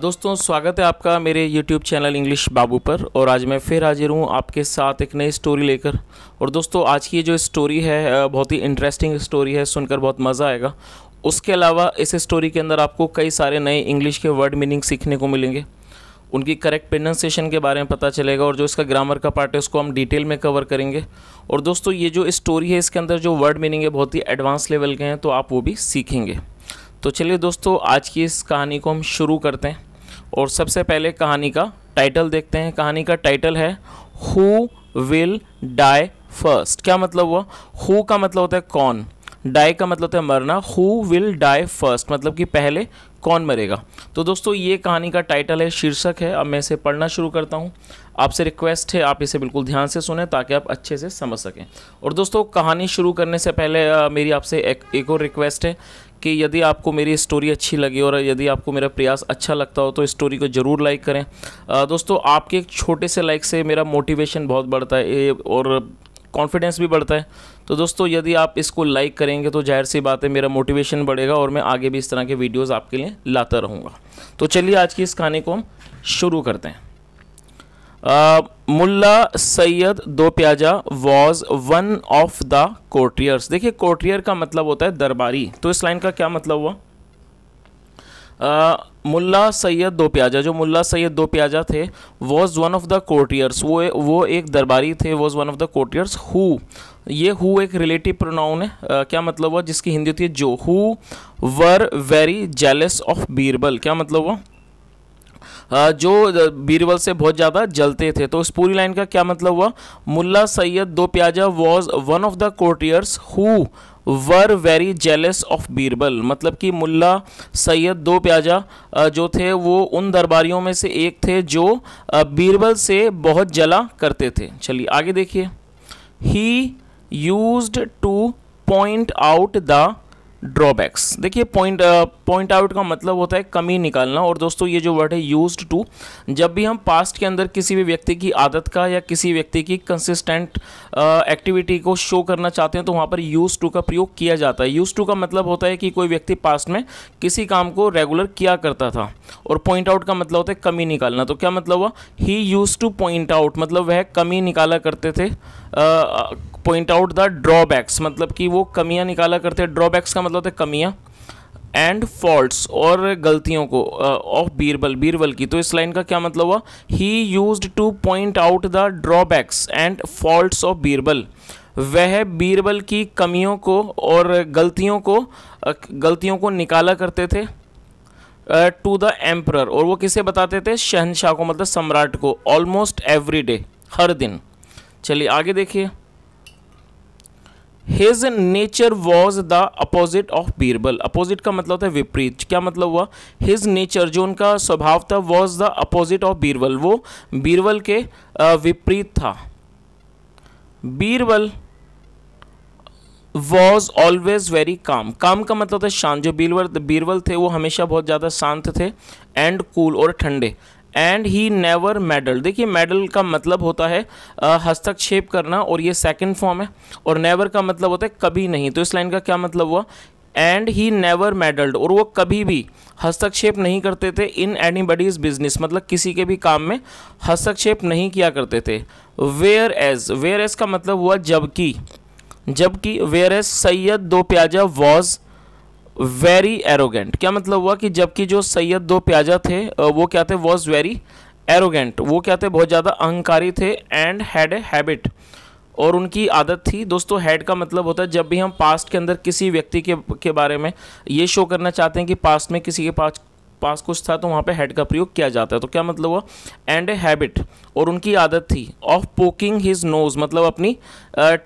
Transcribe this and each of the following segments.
दोस्तों स्वागत है आपका मेरे YouTube चैनल इंग्लिश बाबू पर और आज मैं फिर हाजिर हूँ आपके साथ एक नई स्टोरी लेकर और दोस्तों आज की जो स्टोरी है बहुत ही इंटरेस्टिंग स्टोरी है सुनकर बहुत मज़ा आएगा उसके अलावा इस स्टोरी के अंदर आपको कई सारे नए इंग्लिश के वर्ड मीनिंग सीखने को मिलेंगे उनकी करेक्ट प्रोनाउंसिएशन के बारे में पता चलेगा और जो इसका ग्रामर का पार्ट है उसको हम डिटेल में कवर करेंगे और दोस्तों ये जो स्टोरी है इसके अंदर जो वर्ड मीनिंग है बहुत ही एडवांस लेवल के हैं तो आप वो भी सीखेंगे तो चलिए दोस्तों आज की इस कहानी को हम शुरू करते हैं और सबसे पहले कहानी का टाइटल देखते हैं कहानी का टाइटल है हु विल डाई फर्स्ट क्या मतलब हुआ हु का मतलब होता है कौन डाई का मतलब होता है मरना हु विल डाई फर्स्ट मतलब कि पहले कौन मरेगा तो दोस्तों ये कहानी का टाइटल है शीर्षक है अब मैं इसे पढ़ना शुरू करता हूँ आपसे रिक्वेस्ट है आप इसे बिल्कुल ध्यान से सुने ताकि आप अच्छे से समझ सकें और दोस्तों कहानी शुरू करने से पहले आ, मेरी आपसे एक, एक और रिक्वेस्ट है कि यदि आपको मेरी स्टोरी अच्छी लगी और यदि आपको मेरा प्रयास अच्छा लगता हो तो स्टोरी को ज़रूर लाइक करें दोस्तों आपके एक छोटे से लाइक से मेरा मोटिवेशन बहुत बढ़ता है और कॉन्फिडेंस भी बढ़ता है तो दोस्तों यदि आप इसको लाइक करेंगे तो जाहिर सी बात है मेरा मोटिवेशन बढ़ेगा और मैं आगे भी इस तरह के वीडियोज़ आपके लिए लाता रहूँगा तो चलिए आज की इस कहानी को हम शुरू करते हैं Mulla Sayyid Do Piyaza was one of the courtiers देखिए कोर्टियर का मतलब होता है दरबारी तो इस लाइन का क्या मतलब हुआ मुल्ला सैयद दो प्याजा जो मुल्ला सैयद दो प्याजा थे was one of the courtiers वो वो एक दरबारी थे was one of the courtiers who ये हु एक रिलेटिव प्रोनाउन है आ, क्या मतलब हुआ जिसकी हिंदी होती है जो who were very jealous of Birbal क्या मतलब हुआ जो बीरबल से बहुत ज़्यादा जलते थे तो इस पूरी लाइन का क्या मतलब हुआ Mulla Sayyid Do Piyaza was one of the courtiers who were very jealous of Birbal मतलब कि मुल्ला सैयद दो प्याजा जो थे वो उन दरबारियों में से एक थे जो बीरबल से बहुत जला करते थे चलिए आगे देखिए he used to point out the drawbacks देखिए पॉइंट पॉइंट आउट का मतलब होता है कमी निकालना और दोस्तों ये जो वर्ड है यूज टू जब भी हम पास्ट के अंदर किसी भी व्यक्ति की आदत का या किसी व्यक्ति की कंसिस्टेंट एक्टिविटी uh, को शो करना चाहते हैं तो वहाँ पर यूज टू का प्रयोग किया जाता है यूज टू का मतलब होता है कि कोई व्यक्ति पास्ट में किसी काम को रेगुलर किया करता था और पॉइंट आउट का मतलब होता है कमी निकालना तो क्या मतलब हुआ he used to point out मतलब वह कमी निकाला करते थे पॉइंट आउट द ड्रॉबैक्स मतलब कि वो कमियां निकाला करते हैं ड्रॉबैक्स का मतलब होता है कमियां एंड फॉल्ट्स और गलतियों को ऑफ बीरबल बीरबल की तो इस लाइन का क्या मतलब हुआ he used to point out the drawbacks and faults of Birbal वह बीरबल की कमियों को और गलतियों को गलतियों को निकाला करते थे टू द एम्प्रर और वो किसे बताते थे शहनशाह को मतलब सम्राट को ऑलमोस्ट एवरी डे हर दिन चलिए आगे देखिए his nature was the opposite of Birbal opposite का मतलब होता है विपरीत क्या मतलब हुआ हिज नेचर जो उनका स्वभाव था was the opposite of Birbal वो बीरबल के विपरीत था Birbal was always very calm काम का मतलब था शांत जो बीरबल बीरबल थे वो हमेशा बहुत ज़्यादा शांत थे एंड कूल cool और ठंडे एंड ही नेवर मेडल देखिए मेडल का मतलब होता है हस्तक्षेप करना और ये सेकंड फॉर्म है और नेवर का मतलब होता है कभी नहीं तो इस लाइन का क्या मतलब हुआ एंड ही नेवर मेडल्ड और वो कभी भी हस्तक्षेप नहीं करते थे इन एनी बडीज बिजनेस मतलब किसी के भी काम में हस्तक्षेप नहीं किया करते थे वेयर एज वेयर एज का मतलब हुआ जबकि जबकि where as Syed Do Piyaza was very arrogant क्या मतलब हुआ कि जबकि जो सैयद दो प्याजा थे वो क्या थे वॉज वेरी एरोगेंट वो क्या थे बहुत ज़्यादा अहंकारी थे एंड हैड ए हैबिट और उनकी आदत थी दोस्तों हेड का मतलब होता है जब भी हम पास्ट के अंदर किसी व्यक्ति के के बारे में ये शो करना चाहते हैं कि पास्ट में किसी के पास पास कुछ था तो वहाँ पे हेड का प्रयोग किया जाता है तो क्या मतलब हुआ एंड ए हैबिट और उनकी आदत थी ऑफ पोकिंग हिज नोज मतलब अपनी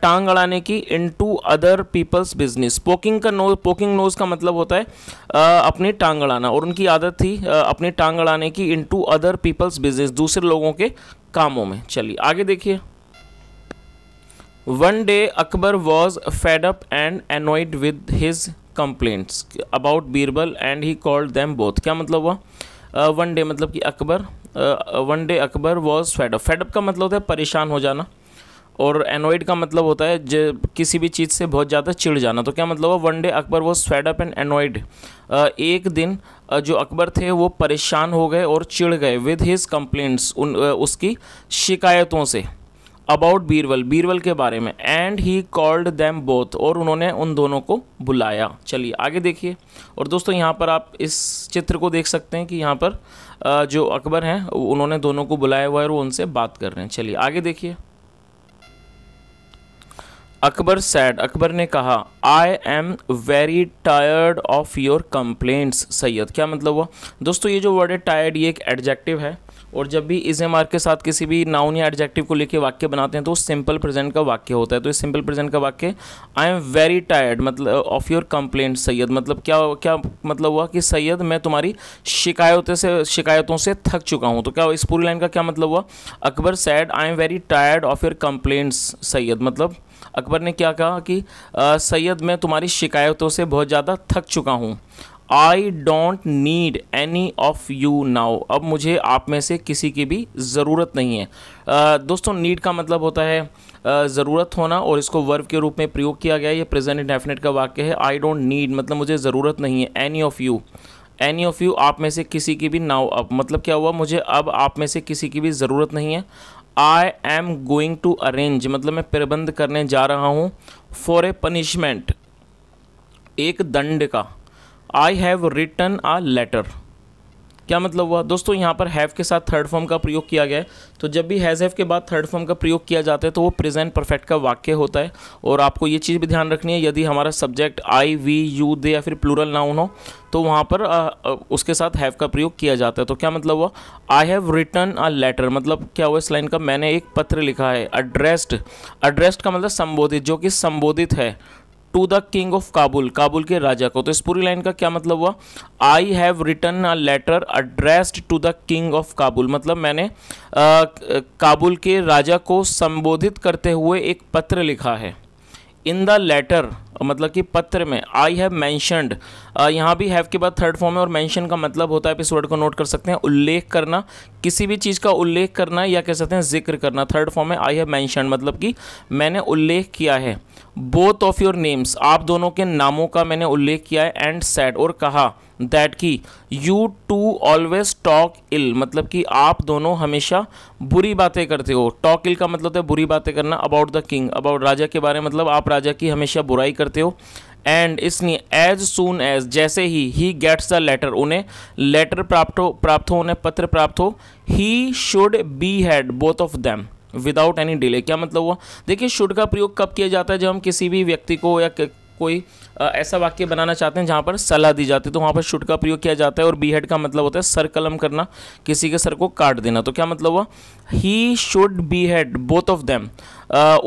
टांग अड़ाने की into other people's business poking का नोज पोकिंग नोज का मतलब होता है अपनी टांग अड़ाना और उनकी आदत थी अपनी टांग अड़ाने की into other people's business दूसरे लोगों के कामों में चलिए आगे देखिए one day Akbar was fed up and annoyed with his complaints about Birbal and he called them both क्या मतलब हुआ वन डे मतलब कि Akbar one day Akbar was fed up fed up का मतलब होता है परेशान हो जाना और एनोइड का मतलब होता है जो किसी भी चीज़ से बहुत ज़्यादा चिढ़ जाना तो क्या मतलब हुआ one day Akbar was fed up and annoyed एक दिन जो अकबर थे वो परेशान हो गए और चिढ़ गए विद हिज कंप्लेंट्स उन उसकी शिकायतों से अबाउट बीरबल बीरबल के बारे में and he called them both और उन्होंने उन दोनों को बुलाया चलिए आगे देखिए और दोस्तों यहाँ पर आप इस चित्र को देख सकते हैं कि यहाँ पर जो अकबर हैं उन्होंने दोनों को बुलाया हुआ है और वो उनसे बात कर रहे हैं चलिए आगे देखिए अकबर सैड अकबर ने कहा I am very tired of your complaints Sayyid क्या मतलब हुआ दोस्तों ये जो वर्ड है टायर्ड ये एक एडजेक्टिव है और जब भी इज एम आर के साथ किसी भी नाउन या एडजेक्टिव को लेके वाक्य बनाते हैं तो सिंपल प्रेजेंट का वाक्य होता है तो इस सिंपल प्रेजेंट का वाक्य आई एम वेरी टायर्ड मतलब ऑफ योर कंप्लेंट सैयद मतलब क्या क्या मतलब हुआ कि सैयद मैं तुम्हारी शिकायतों से शिकायतों से थक चुका हूँ तो क्या इस पूरी लाइन का क्या मतलब हुआ Akbar said I am very tired of your complaints Sayyid मतलब अकबर ने क्या कहा कि सैयद मैं तुम्हारी शिकायतों से बहुत ज़्यादा थक चुका हूँ I don't need any of you now अब मुझे आप में से किसी की भी ज़रूरत नहीं है आ, दोस्तों नीड का मतलब होता है ज़रूरत होना और इसको वर्ब के रूप में प्रयोग किया गया ये प्रेजेंट इंडेफिनेट का वाक्य है आई डोंट नीड मतलब मुझे ज़रूरत नहीं है any of you any of you आप में से किसी की भी नाउ अब मतलब क्या हुआ मुझे अब आप में से किसी की भी ज़रूरत नहीं है I am going to arrange मतलब मैं प्रबंध करने जा रहा हूँ फॉर ए पनिशमेंट एक दंड का I have written a letter क्या मतलब हुआ दोस्तों यहाँ पर हैव के साथ थर्ड फॉर्म का प्रयोग किया गया है तो जब भी हैज़ हैव के बाद थर्ड फॉर्म का प्रयोग किया जाता है तो वो प्रेजेंट परफेक्ट का वाक्य होता है और आपको ये चीज़ भी ध्यान रखनी है यदि हमारा subject I we you they या फिर प्लूरल नाउन हो तो वहाँ पर आ, उसके साथ हैव का प्रयोग किया जाता है तो क्या मतलब हुआ I have written a letter मतलब क्या हुआ इस लाइन का मैंने एक पत्र लिखा है अड्रेस्ड अड्रेस्ड का मतलब संबोधित जो कि संबोधित है to the king of Kabul Kabul के राजा को तो इस पूरी लाइन का क्या मतलब हुआ I have written a letter addressed to the king of Kabul मतलब मैंने आ, काबुल के राजा को संबोधित करते हुए एक पत्र लिखा है इन द लेटर मतलब कि पत्र में आई हैव मैंशनड यहाँ भी हैव के बाद थर्ड फॉर्म है और मैंशन का मतलब होता है इस वर्ड को नोट कर सकते हैं उल्लेख करना किसी भी चीज़ का उल्लेख करना या कह सकते हैं जिक्र करना थर्ड फॉर्म है आई हैव मैंशन मतलब कि मैंने उल्लेख किया है बोथ ऑफ योर नेम्स आप दोनों के नामों का मैंने उल्लेख किया है एंड सैड और कहा दैट कि you two always talk ill मतलब कि आप दोनों हमेशा बुरी बातें करते हो टॉक इल का मतलब है बुरी बातें करना अबाउट द किंग अबाउट राजा के बारे में मतलब आप राजा की हमेशा बुराई करते हो एंड इसलिए एज सुन एज जैसे ही ही गेट्स द लेटर उन्हें लेटर प्राप्त हो प्राप्त हो उन्हें पत्र प्राप्त हो he should behead both of them without any delay क्या मतलब हुआ देखिए शुड का प्रयोग कब किया जाता है जब हम किसी भी व्यक्ति को या कोई ऐसा वाक्य बनाना चाहते हैं जहाँ पर सलाह दी जाती है तो वहाँ पर शुड का प्रयोग किया जाता है और बी हेड का मतलब होता है सर कलम करना किसी के सर को काट देना तो क्या मतलब हुआ he should behead both of them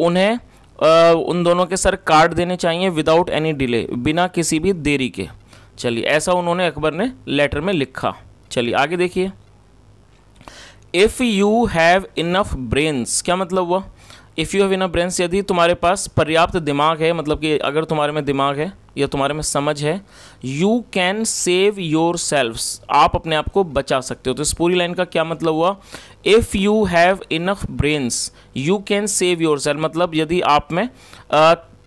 उन्हें uh, उन दोनों के सर काट देने चाहिए विदाउट एनी डिले बिना किसी भी देरी के चलिए ऐसा उन्होंने अकबर ने लेटर में लिखा चलिए आगे देखिए if you have enough brains क्या मतलब हुआ if you have enough brains यदि तुम्हारे पास पर्याप्त दिमाग है मतलब कि अगर तुम्हारे में दिमाग है या तुम्हारे में समझ है you can save yourself आप अपने आप को बचा सकते हो तो इस पूरी लाइन का क्या मतलब हुआ if you have enough brains you can save yourself मतलब यदि आप में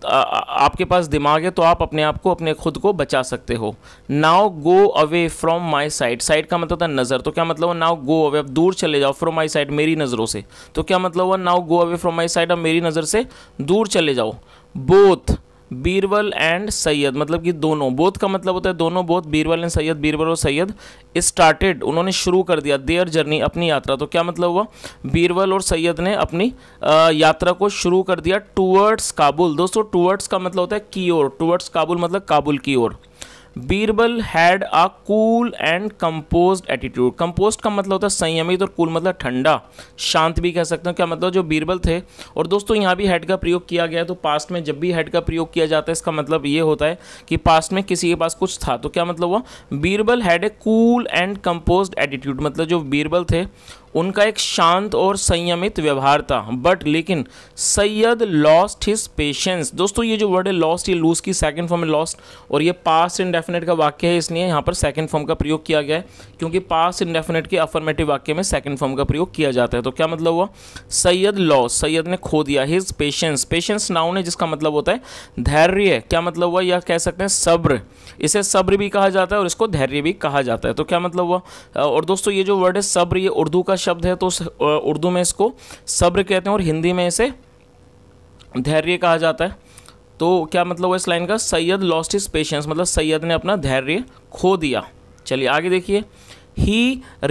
आपके पास दिमाग है तो आप अपने आप को अपने खुद को बचा सकते हो now go away from my side side का मतलब था नज़र तो क्या मतलब हुआ नाउ गो अवे अब दूर चले जाओ फ्रॉम माई साइड मेरी नज़रों से तो क्या मतलब हुआ now go away from my side अब मेरी नज़र से दूर चले जाओ बोथ बीरबल एंड सैयद मतलब कि दोनों बोध का मतलब होता है दोनों बोध बीरबल एंड सैयद बीरबल और सैयद स्टार्टेड उन्होंने शुरू कर दिया देयर जर्नी अपनी यात्रा तो क्या मतलब हुआ बीरबल और सैयद ने अपनी यात्रा को शुरू कर दिया टूवर्ड्स काबुल दोस्तों टूवर्ड्स का मतलब होता है की ओर टूवर्ड्स काबुल मतलब काबुल की ओर Birbal had a cool and compose attitude compose का मतलब होता है संयमित और कूल मतलब ठंडा शांत भी कह सकते हैं क्या मतलब जो बीरबल थे और दोस्तों यहाँ भी हेड का प्रयोग किया गया तो पास्ट में जब भी हेड का प्रयोग किया जाता है इसका मतलब ये होता है कि पास्ट में किसी के पास कुछ था तो क्या मतलब हुआ Birbal had a cool and compose attitude मतलब जो बीरबल थे उनका एक शांत और संयमित व्यवहार था बट लेकिन सैयद लॉस्ट हिज पेशेंस दोस्तों ये जो वर्ड है लॉस्ट ये लूज की सेकंड फॉर्म है लॉस्ट और ये पास्ट इंडेफिनेट का वाक्य है इसलिए यहाँ पर सेकंड फॉर्म का प्रयोग किया गया है क्योंकि पास्ट इंडेफिनेट के अफर्मेटिव वाक्य में सेकंड फॉर्म का प्रयोग किया जाता है तो क्या मतलब हुआ सैयद लॉस सैयद ने खो दिया हिज पेशेंस पेशेंस नाउन है जिसका मतलब होता है धैर्य क्या मतलब हुआ या कह सकते हैं सब्र इसे सब्र भी कहा जाता है और इसको धैर्य भी कहा जाता है तो क्या मतलब हुआ और दोस्तों ये जो वर्ड है सब्र ये उर्दू का शब्द है तो उर्दू में इसको सब्र कहते हैं और हिंदी में इसे धैर्य कहा जाता है तो क्या मतलब हुआ इस लाइन का सैयद लॉस्ट इज पेशेंस मतलब सैयद ने अपना धैर्य खो दिया चलिए आगे देखिए ही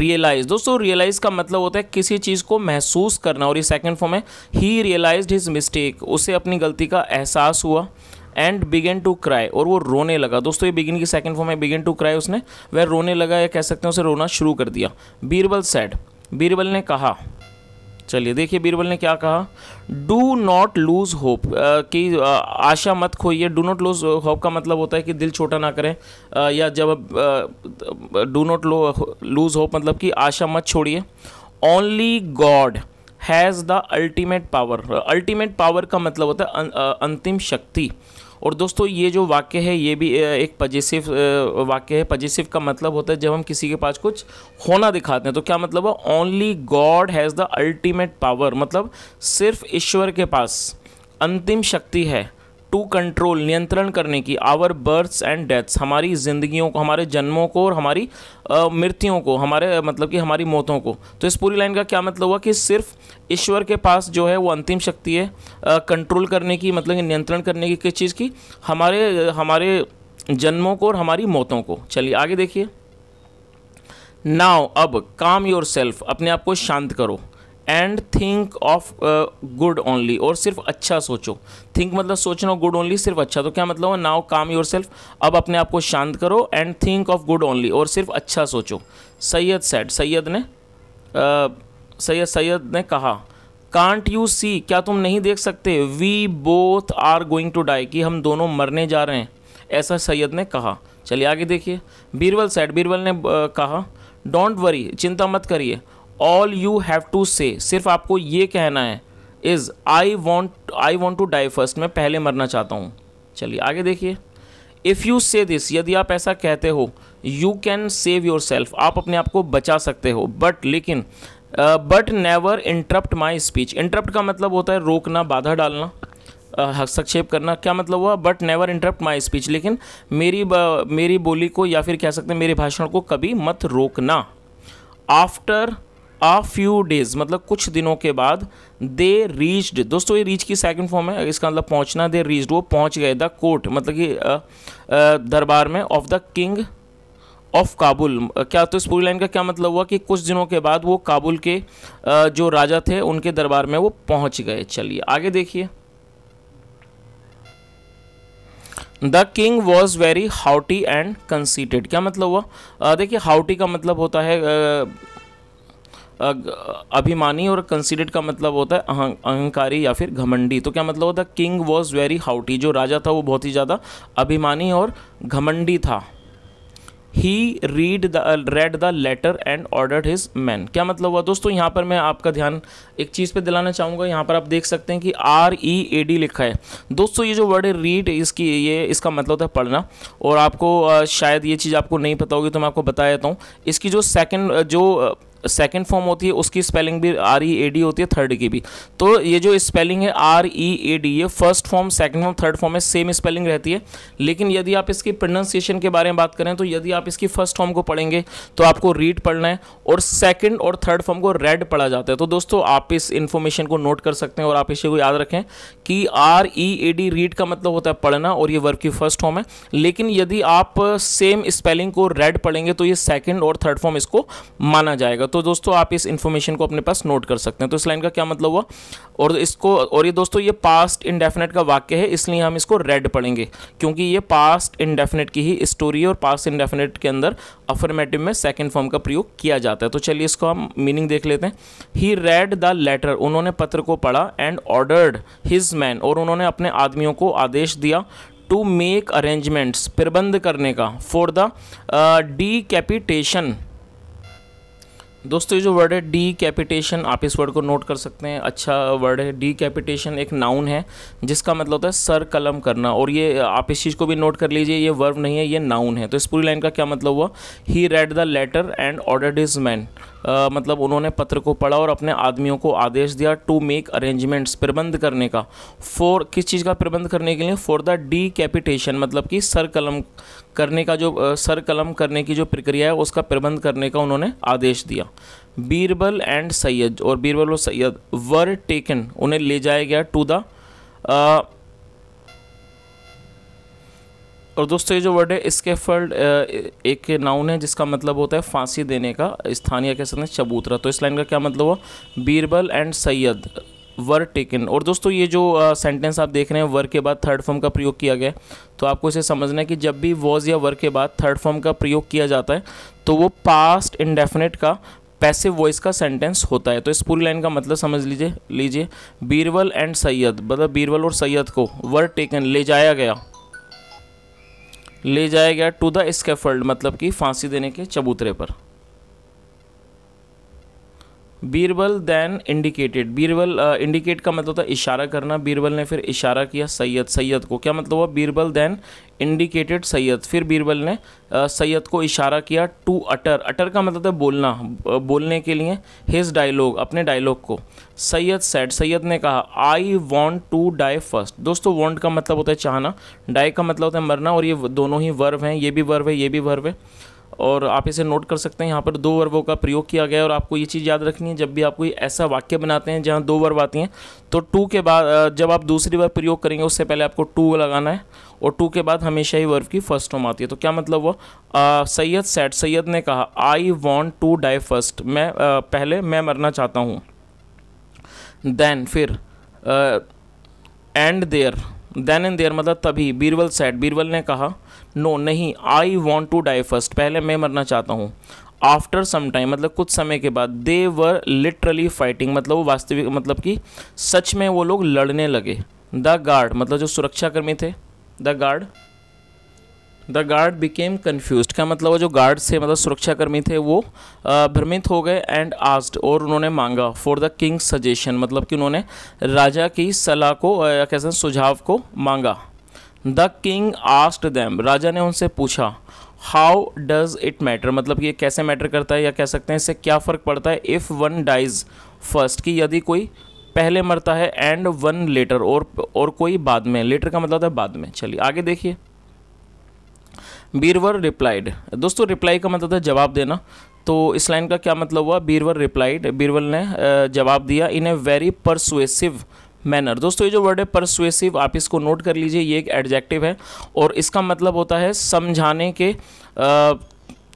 रियलाइज दोस्तों रियलाइज का मतलब होता है किसी चीज़ को महसूस करना और ये सेकेंड फॉर्म है ही रियलाइज हिज मिस्टेक उसे अपनी गलती का एहसास हुआ एंड बिगेन टू क्राई और वो रोने लगा दोस्तों ये बिगिन की सेकेंड फॉर्म है बिगेन टू क्राई उसने वह रोने लगा या कह सकते हैं उसे रोना शुरू कर दिया बीरबल सैड बीरबल ने कहा चलिए देखिए बीरबल ने क्या कहा डू नॉट लूज़ होप कि आशा मत खोइए डू नॉट लूज होप का मतलब होता है कि दिल छोटा ना करें uh, या जब डू नॉट लूज़ होप मतलब कि आशा मत छोड़िए only God has the ultimate power ultimate power का मतलब होता है अं, अंतिम शक्ति और दोस्तों ये जो वाक्य है ये भी एक पजेसिव वाक्य है पजेसिव का मतलब होता है जब हम किसी के पास कुछ होना दिखाते हैं तो क्या मतलब है only God has the ultimate power मतलब सिर्फ ईश्वर के पास अंतिम शक्ति है टू कंट्रोल नियंत्रण करने की आवर बर्थ्स एंड डेथ्स हमारी ज़िंदगियों को हमारे जन्मों को और हमारी मृत्युओं को हमारे मतलब कि हमारी मौतों को तो इस पूरी लाइन का क्या मतलब हुआ कि सिर्फ ईश्वर के पास जो है वो अंतिम शक्ति है कंट्रोल करने की मतलब कि नियंत्रण करने की किस चीज़ की हमारे हमारे जन्मों को और हमारी मौतों को चलिए आगे देखिए नाव अब काम योर सेल्फ अपने आप को शांत करो and think of good only और सिर्फ अच्छा सोचो थिंक मतलब सोचना गुड ओनली सिर्फ अच्छा तो क्या मतलब है नाउ काम योर सेल्फ अब अपने आप को शांत करो and think of good only और सिर्फ अच्छा सोचो सैयद सैड सैयद ने uh, सैयद सैयद ने कहा कांट यू सी क्या तुम नहीं देख सकते we both are going to die कि हम दोनों मरने जा रहे हैं ऐसा सैयद ने कहा चलिए आगे देखिए बीरबल सैड बीरबल ने uh, कहा डोंट वरी चिंता मत करिए ऑल यू हैव टू से सिर्फ आपको ये कहना है is I want I want to die first मैं पहले मरना चाहता हूँ चलिए आगे देखिए इफ़ यू से दिस यदि आप ऐसा कहते हो you can save yourself आप अपने आप को बचा सकते हो बट लेकिन but never interrupt my speech interrupt का मतलब होता है रोकना बाधा डालना uh, हस्तक्षेप करना क्या मतलब हुआ but never interrupt my speech लेकिन मेरी मेरी बोली को या फिर कह सकते हैं मेरे भाषण को कभी मत रोकना आफ्टर अ फ्यू डेज मतलब कुछ दिनों के बाद दे रीच्ड दोस्तों ये रीच की सेकंड फॉर्म है इसका मतलब पहुंचना दे रीच्ड वो पहुंच गए द कोर्ट मतलब कि दरबार में of the king of Kabul क्या तो इस पूरी लाइन का क्या मतलब हुआ कि कुछ दिनों के बाद वो काबुल के जो राजा थे उनके दरबार में वो पहुंच गए चलिए आगे देखिए the king was very haughty and conceited क्या मतलब हुआ देखिए हाउटी का मतलब होता है अभिमानी और कंसिडर्ड का मतलब होता है अहं अहंकारी या फिर घमंडी तो क्या मतलब होता है किंग वॉज वेरी हाउटी जो राजा था वो बहुत ही ज़्यादा अभिमानी और घमंडी था he read the read the letter and order his man क्या मतलब हुआ दोस्तों यहाँ पर मैं आपका ध्यान एक चीज़ पे दिलाना चाहूँगा यहाँ पर आप देख सकते हैं कि आर ई ए डी लिखा है दोस्तों ये जो वर्ड है रीड इसकी ये इसका मतलब होता है पढ़ना और आपको शायद ये चीज़ आपको नहीं पता होगी तो मैं आपको बता देता हूँ इसकी जो सेकेंड जो सेकेंड फॉर्म होती है उसकी स्पेलिंग भी आर ई ए डी होती है थर्ड की भी तो ये जो स्पेलिंग है आर ई ए डी ये first form second form third form में सेम स्पेलिंग रहती है लेकिन यदि आप इसकी प्रोनाउंसिएशन के बारे में बात करें तो यदि आप इसकी फर्स्ट फॉर्म को पढ़ेंगे तो आपको रीड पढ़ना है और सेकेंड और थर्ड फॉर्म को रेड पढ़ा जाता है तो दोस्तों आप इस इन्फॉर्मेशन को नोट कर सकते हैं और आप इसे को याद रखें कि R E A D read का मतलब होता है पढ़ना और ये वर्ब की फर्स्ट फॉर्म है लेकिन यदि आप सेम स्पेलिंग को रेड पढ़ेंगे तो ये सेकेंड और थर्ड फॉर्म इसको माना जाएगा तो दोस्तों आप इस इन्फॉर्मेशन को अपने पास नोट कर सकते हैं तो इस लाइन का क्या मतलब हुआ और इसको और ये दोस्तों ये पास्ट इंडेफिनेट का वाक्य है इसलिए हम इसको रेड पढ़ेंगे क्योंकि ये पास्ट इंडेफिनेट की ही स्टोरी है और पास्ट इंडेफिनेट के अंदर अफर्मेटिव में सेकेंड फॉर्म का प्रयोग किया जाता है तो चलिए इसको हम मीनिंग देख लेते हैं ही रेड द लेटर उन्होंने पत्र को पढ़ा एंड ऑर्डर्ड हिज मैन और उन्होंने अपने आदमियों को आदेश दिया टू मेक अरेंजमेंट्स प्रबंध करने का फॉर द डी कैपिटेशन दोस्तों ये जो वर्ड है डी कैपिटेशन आप इस वर्ड को नोट कर सकते हैं अच्छा वर्ड है डी कैपिटेशन एक नाउन है जिसका मतलब होता है सर कलम करना और ये आप इस चीज़ को भी नोट कर लीजिए ये वर्ब नहीं है ये नाउन है तो इस पूरी लाइन का क्या मतलब हुआ he read the letter and order his man मतलब उन्होंने पत्र को पढ़ा और अपने आदमियों को आदेश दिया टू मेक अरेंजमेंट्स प्रबंध करने का फॉर किस चीज़ का प्रबंध करने के लिए फॉर द डी कैपिटेशन मतलब कि सर कलम करने का जो सर कलम करने की जो प्रक्रिया है उसका प्रबंध करने का उन्होंने आदेश दिया बीरबल एंड सैयद और बीरबल और सैयद वर टेकन उन्हें ले जाया गया टू द और दोस्तों ये जो वर्ड है स्केफल्ड एक नाउन है जिसका मतलब होता है फांसी देने का स्थानीय कह सकते हैं चबूतरा तो इस लाइन का क्या मतलब हुआ Birbal and Syed were taken और दोस्तों ये जो सेंटेंस आप देख रहे हैं वर के बाद थर्ड फॉर्म का प्रयोग किया गया तो आपको इसे समझना है कि जब भी वॉज या वर के बाद थर्ड फॉर्म का प्रयोग किया जाता है तो वो पास्ट इंडेफिनेट का पैसिव वॉइस का सेंटेंस होता है तो इस पूरी लाइन का मतलब समझ लीजिए लीजिए बीरबल एंड सैयद मतलब बीरबल और सैयद को वर टेकन ले जाया गया ले जाया गया टू द स्केफल्ड मतलब कि फांसी देने के चबूतरे पर Birbal then indicated Birbal indicate uh, का मतलब था इशारा करना बीरबल ने फिर इशारा किया सैयद सैयद को क्या मतलब हुआ बीरबल दैन इंडिकेटेड सैयद फिर बीरबल ने uh, सैयद को इशारा किया टू अटर अटर का मतलब था बोलना uh, बोलने के लिए हिज डायलॉग अपने डायलॉग को सैयद सैड सैयद ने कहा I want to die first दोस्तों वॉन्ट का मतलब होता है चाहना डाई का मतलब होता है मरना और ये दोनों ही वर्व हैं ये भी वर्व है ये भी वर्व है और आप इसे नोट कर सकते हैं यहाँ पर दो वर्बों का प्रयोग किया गया है और आपको ये चीज़ याद रखनी है जब भी आप कोई ऐसा वाक्य बनाते हैं जहाँ दो वर्ब आती हैं तो टू के बाद जब आप दूसरी बार प्रयोग करेंगे उससे पहले आपको टू लगाना है और टू के बाद हमेशा ही वर्ब की फर्स्ट होम आती है तो क्या मतलब वो सैयद सैट सैयद ने कहा I want to die first मैं आ, पहले मैं मरना चाहता हूँ देन फिर and there then and there मतलब तभी बीरबल सैट बीरबल ने कहा नो नहीं I want to die first पहले मैं मरना चाहता हूँ आफ्टर सम टाइम मतलब कुछ समय के बाद दे वर लिटरली फाइटिंग मतलब वो वास्तविक मतलब कि सच में वो लोग लड़ने लगे द गार्ड मतलब जो सुरक्षाकर्मी थे the guard the guard became confused का मतलब वो जो गार्ड थे मतलब सुरक्षाकर्मी थे वो भ्रमित हो गए एंड आस्ड और उन्होंने मांगा फॉर द किंग्स सजेशन मतलब कि उन्होंने राजा की सलाह को कैसे सुझाव को मांगा द किंग आस्ट दैम राजा ने उनसे पूछा हाउ डज इट मैटर मतलब ये कैसे मैटर करता है या कह सकते हैं इससे क्या फ़र्क पड़ता है इफ़ वन डाइज फर्स्ट कि यदि कोई पहले मरता है एंड वन लेटर और और कोई बाद में लेटर का मतलब था बाद में चलिए आगे देखिए बीरवर रिप्लाइड दोस्तों रिप्लाई का मतलब था जवाब देना तो इस लाइन का क्या मतलब हुआ बीरवर रिप्लाइड बीरवल ने जवाब दिया in a very persuasive manner दोस्तों ये जो वर्ड है परसुएसिव आप इसको नोट कर लीजिए ये एक एडजेक्टिव है और इसका मतलब होता है समझाने के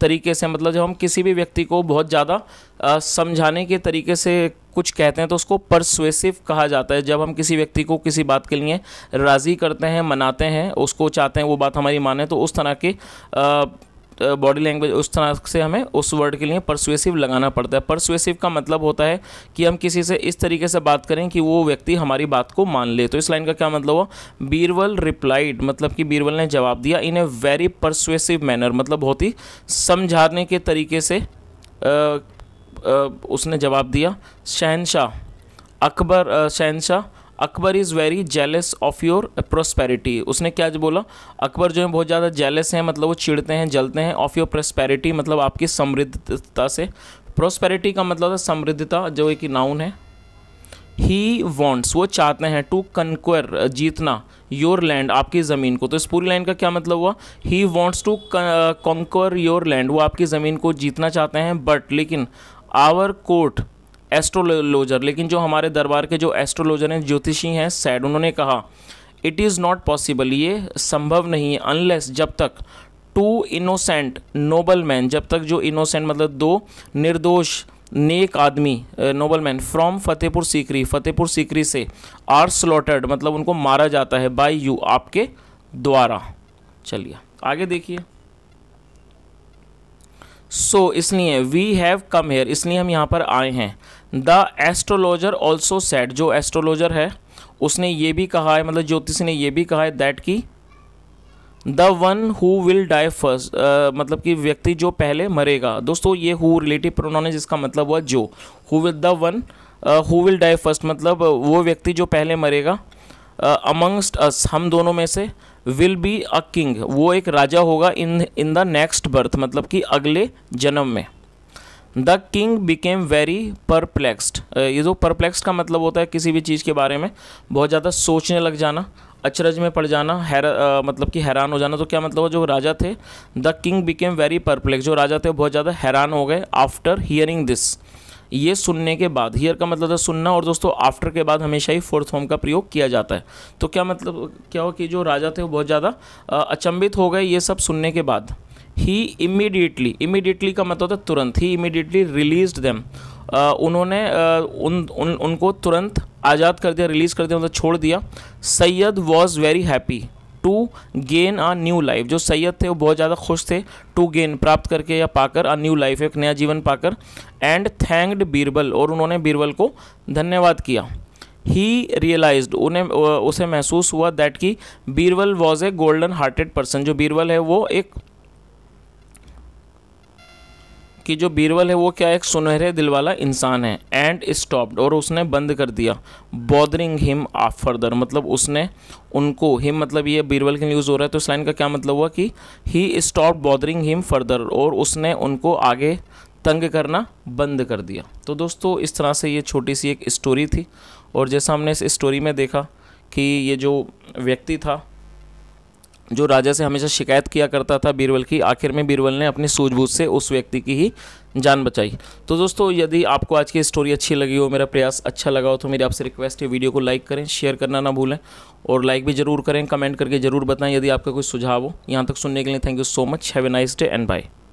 तरीके से मतलब जब हम किसी भी व्यक्ति को बहुत ज़्यादा समझाने के तरीके से कुछ कहते हैं तो उसको परसुएसिव कहा जाता है जब हम किसी व्यक्ति को किसी बात के लिए राज़ी करते हैं मनाते हैं उसको चाहते हैं वो बात हमारी माने तो उस तरह के आ, बॉडी लैंग्वेज उस तरह से हमें उस वर्ड के लिए परसुएसिव लगाना पड़ता है परसुएसिव का मतलब होता है कि हम किसी से इस तरीके से बात करें कि वो व्यक्ति हमारी बात को मान ले तो इस लाइन का क्या मतलब हुआ बीरबल रिप्लाइड मतलब कि बीरबल ने जवाब दिया in a very persuasive manner मतलब बहुत ही समझाने के तरीके से आ, आ, उसने जवाब दिया Shahenshah Akbar Shahenshah Akbar is very jealous of your prosperity उसने क्या बोला अकबर जो है बहुत ज़्यादा जेलस हैं मतलब वो चिड़ते हैं जलते हैं ऑफ योर प्रोस्पेरिटी मतलब आपकी समृद्धता से प्रोस्पेरिटी का मतलब था समृद्धता जो एक नाउन है ही वॉन्ट्स वो चाहते हैं टू कंक्वर जीतना योर लैंड आपकी ज़मीन को तो इस पूरी लैंड का क्या मतलब हुआ he wants to conquer your land वो आपकी ज़मीन को जीतना चाहते हैं बट लेकिन आवर कोर्ट एस्ट्रोलोजर लेकिन जो हमारे दरबार के जो एस्ट्रोलोजर हैं ज्योतिषी हैं सैड उन्होंने कहा इट इज़ नॉट पॉसिबल ये संभव नहीं है अनलेस जब तक टू इनोसेंट नोबल मैन जब तक जो इनोसेंट मतलब दो निर्दोष नेक आदमी noble man from Fatehpur Sikri Fatehpur Sikri से आर स्लॉटर्ड मतलब उनको मारा जाता है बाय यू आपके द्वारा चलिए आगे देखिए सो so, इसलिए वी हैव कम हेयर इसलिए हम यहाँ पर आए हैं द एस्ट्रोलॉजर ऑल्सो सेट जो एस्ट्रोलॉजर है उसने ये भी कहा है मतलब ज्योतिष ने ये भी कहा है दैट की the one who will die first मतलब कि व्यक्ति जो पहले मरेगा दोस्तों ये हु रिलेटिव प्रोनाउन है जिसका मतलब हुआ जो who will the one who will die first मतलब वो व्यक्ति जो पहले मरेगा अमंगस्ट uh, अस हम दोनों में से विल बी अ किंग वो एक राजा होगा in in the next birth मतलब कि अगले जन्म में the king became very perplexed ये जो परप्लेक्सड का मतलब होता है किसी भी चीज़ के बारे में बहुत ज़्यादा सोचने लग जाना अचरज में पड़ जाना है मतलब कि हैरान हो जाना तो क्या मतलब जो राजा थे the king became very perplexed जो राजा थे बहुत ज़्यादा हैरान हो गए आफ्टर हियरिंग दिस ये सुनने के बाद हियर का मतलब था सुनना और दोस्तों आफ्टर के बाद हमेशा ही फोर्थ फॉर्म का प्रयोग किया जाता है तो क्या मतलब क्या हो कि जो राजा थे वो बहुत ज़्यादा अचंभित हो गए ये सब सुनने के बाद ही इमीडिएटली इमीडिएटली का मतलब होता है तुरंत ही इमीडिएटली रिलीज देम उन्होंने उन, उन उनको तुरंत आज़ाद कर दिया रिलीज़ कर दिया मतलब छोड़ दिया Syed was very happy to gain a new life जो सैयद थे वो बहुत ज़्यादा खुश थे टू गेन प्राप्त करके या पाकर आ न्यू लाइफ एक नया जीवन पाकर एंड थैंक्ड बीरबल और उन्होंने बीरबल को धन्यवाद किया ही रियलाइज उन्हें उसे महसूस हुआ दैट कि Birbal was a golden hearted person जो बीरबल है वो एक कि जो बीरबल है वो क्या एक सुनहरे दिल वाला इंसान है एंड स्टॉप्ड और उसने बंद कर दिया बॉदरिंग हिम आफ फर्दर मतलब उसने उनको हिम मतलब ये बीरबल के लिए यूज़ हो रहा है तो इस लाइन का क्या मतलब हुआ कि he stop bothering him further और उसने उनको आगे तंग करना बंद कर दिया तो दोस्तों इस तरह से ये छोटी सी एक स्टोरी थी और जैसा हमने इस स्टोरी में देखा कि ये जो व्यक्ति था जो राजा से हमेशा शिकायत किया करता था बीरबल की आखिर में बीरबल ने अपनी सूझबूझ से उस व्यक्ति की ही जान बचाई तो दोस्तों यदि आपको आज की स्टोरी अच्छी लगी हो मेरा प्रयास अच्छा लगा हो तो मेरी आपसे रिक्वेस्ट है वीडियो को लाइक करें शेयर करना ना भूलें और लाइक भी ज़रूर करें कमेंट करके ज़रूर बताएं यदि आपका कोई सुझाव हो यहाँ तक सुनने के लिए thank you so much have a nice day and bye